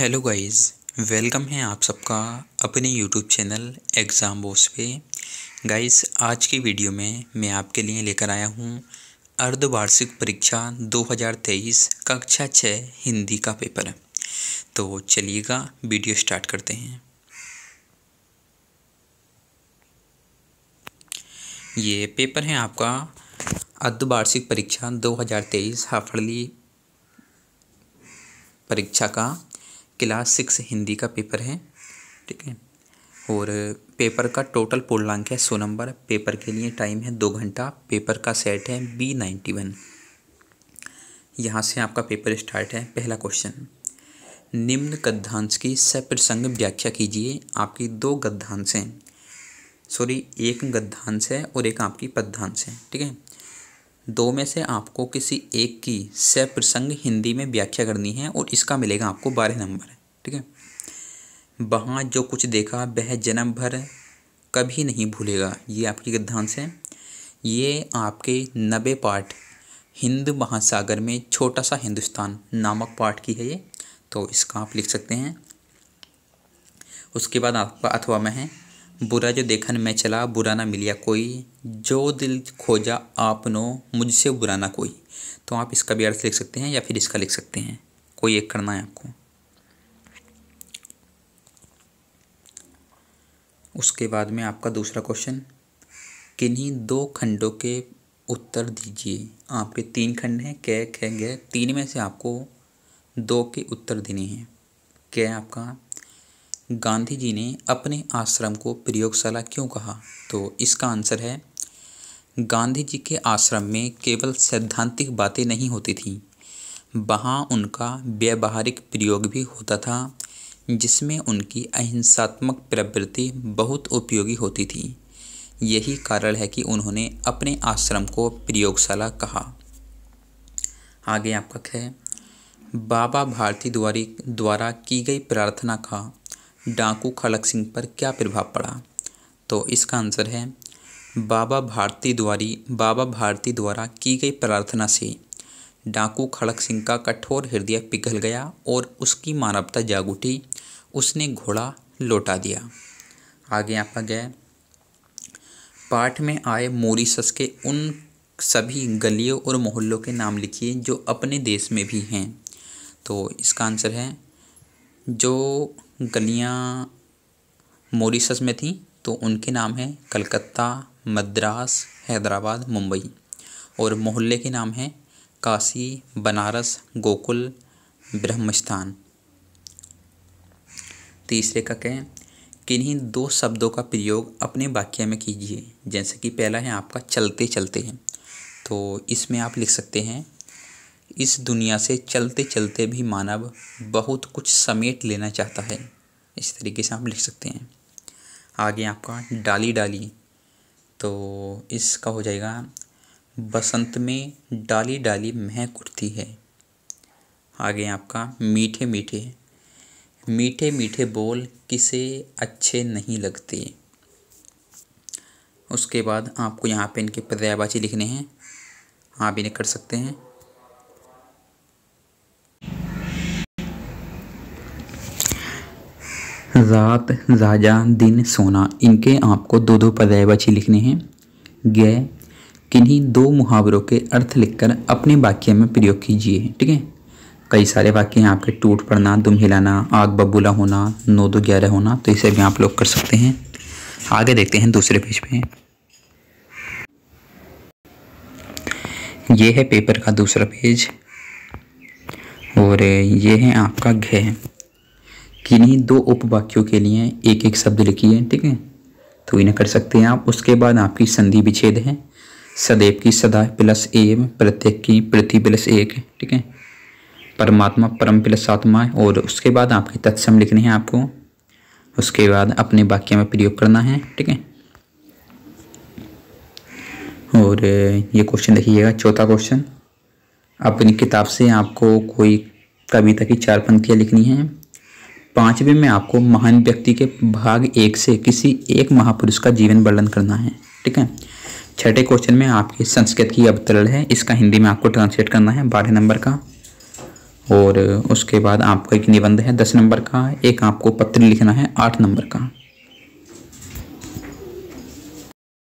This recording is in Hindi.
हेलो गाइस वेलकम है आप सबका अपने यूट्यूब चैनल एग्ज़ाम बोस पे गाइस आज की वीडियो में मैं आपके लिए लेकर आया हूँ अर्धवार्षिक परीक्षा 2023 कक्षा छः हिंदी का पेपर तो चलिएगा वीडियो स्टार्ट करते हैं ये पेपर है आपका अर्धवार्षिक परीक्षा 2023 हाफड़ली परीक्षा का क्लास सिक्स हिंदी का पेपर है ठीक है और पेपर का टोटल पूर्णांक है सौ नंबर पेपर के लिए टाइम है दो घंटा पेपर का सेट है बी नाइन्टी वन यहाँ से आपका पेपर स्टार्ट है पहला क्वेश्चन निम्न गद्धांश की सप्रसंग व्याख्या कीजिए आपकी दो गद्धांश हैं सॉरी एक गद्धांश है और एक आपकी पद्धांश है ठीक है दो में से आपको किसी एक की सह प्रसंग हिंदी में व्याख्या करनी है और इसका मिलेगा आपको बारह नंबर ठीक है वहाँ जो कुछ देखा वह जन्म भर कभी नहीं भूलेगा ये आपकी गद्धांश है ये आपके नबे पाठ हिंद महासागर में छोटा सा हिंदुस्तान नामक पाठ की है ये तो इसका आप लिख सकते हैं उसके बाद आपका अथवा में है बुरा जो देखन मैं चला बुरा ना मिलिया कोई जो दिल खोजा आपनो मुझसे बुरा ना कोई तो आप इसका भी अर्थ लिख सकते हैं या फिर इसका लिख सकते हैं कोई एक करना है आपको उसके बाद में आपका दूसरा क्वेश्चन किन्हीं दो खंडों के उत्तर दीजिए आपके तीन खंड हैं कै कह गए तीन में से आपको दो के उत्तर देने हैं क्या आपका गांधी जी ने अपने आश्रम को प्रयोगशाला क्यों कहा तो इसका आंसर है गांधी जी के आश्रम में केवल सैद्धांतिक बातें नहीं होती थीं वहाँ उनका व्यावहारिक प्रयोग भी होता था जिसमें उनकी अहिंसात्मक प्रवृत्ति बहुत उपयोगी होती थी यही कारण है कि उन्होंने अपने आश्रम को प्रयोगशाला कहा आगे आपका है बाबा भारती द्वारी द्वारा की गई प्रार्थना का डाकू खड़क सिंह पर क्या प्रभाव पड़ा तो इसका आंसर है बाबा भारती द्वारी बाबा भारती द्वारा की गई प्रार्थना से डाकू खड़क सिंह का कठोर हृदय पिघल गया और उसकी मानवता जाग उठी उसने घोड़ा लौटा दिया आगे आप गए पाठ में आए मोरिशस के उन सभी गलियों और मोहल्लों के नाम लिखिए जो अपने देश में भी हैं तो इसका आंसर है जो गलियाँ मोरिसस में थी तो उनके नाम हैं कलकत्ता मद्रास हैदराबाद मुंबई और मोहल्ले के नाम हैं काशी बनारस गोकुल ब्रह्मस्थान तीसरे का कहें किन्हीं दो शब्दों का प्रयोग अपने वाक्य में कीजिए जैसे कि पहला है आपका चलते चलते हैं तो इसमें आप लिख सकते हैं इस दुनिया से चलते चलते भी मानव बहुत कुछ समेट लेना चाहता है इस तरीके से आप लिख सकते हैं आगे आपका डाली डाली तो इसका हो जाएगा बसंत में डाली डाली महक उठती है आगे आपका मीठे मीठे मीठे मीठे बोल किसे अच्छे नहीं लगते उसके बाद आपको यहाँ पे इनके पर्यायवाची लिखने हैं आप इन्हें कर सकते हैं रात राजा दिन सोना इनके आपको दो दो पर्यायवाची लिखने हैं गय किन्हीं दो मुहावरों के अर्थ लिखकर अपने वाक्य में प्रयोग कीजिए ठीक है कई सारे वाक्य हैं आपके टूट पड़ना दुम हिलाना आग बबूला होना नौ दो ग्यारह होना तो इसे भी आप लोग कर सकते हैं आगे देखते हैं दूसरे पेज पे ये है पेपर का दूसरा पेज और ये है आपका घे किन्हीं दो उपवाक्यों के लिए एक एक शब्द लिखिए ठीक है तो इन्हें कर सकते हैं आप उसके बाद आपकी संधि विच्छेद है सदैव की सदा प्लस एम प्रत्येक की प्रति प्लस एक ठीक है परमात्मा परम प्लस आत्मा और उसके बाद आपके तत्सम लिखने हैं आपको उसके बाद अपने वाक्य में प्रयोग करना है ठीक है और ये क्वेश्चन देखिएगा चौथा क्वेश्चन अपनी किताब से आपको कोई कविता की चार पंक्तियाँ लिखनी हैं पांचवे में आपको महान व्यक्ति के भाग एक से किसी एक महापुरुष का जीवन वर्णन करना है ठीक है छठे क्वेश्चन में आपके संस्कृत की अवतरण है इसका हिंदी में आपको ट्रांसलेट करना है बारह नंबर का और उसके बाद आपका एक निबंध है दस नंबर का एक आपको पत्र लिखना है आठ नंबर का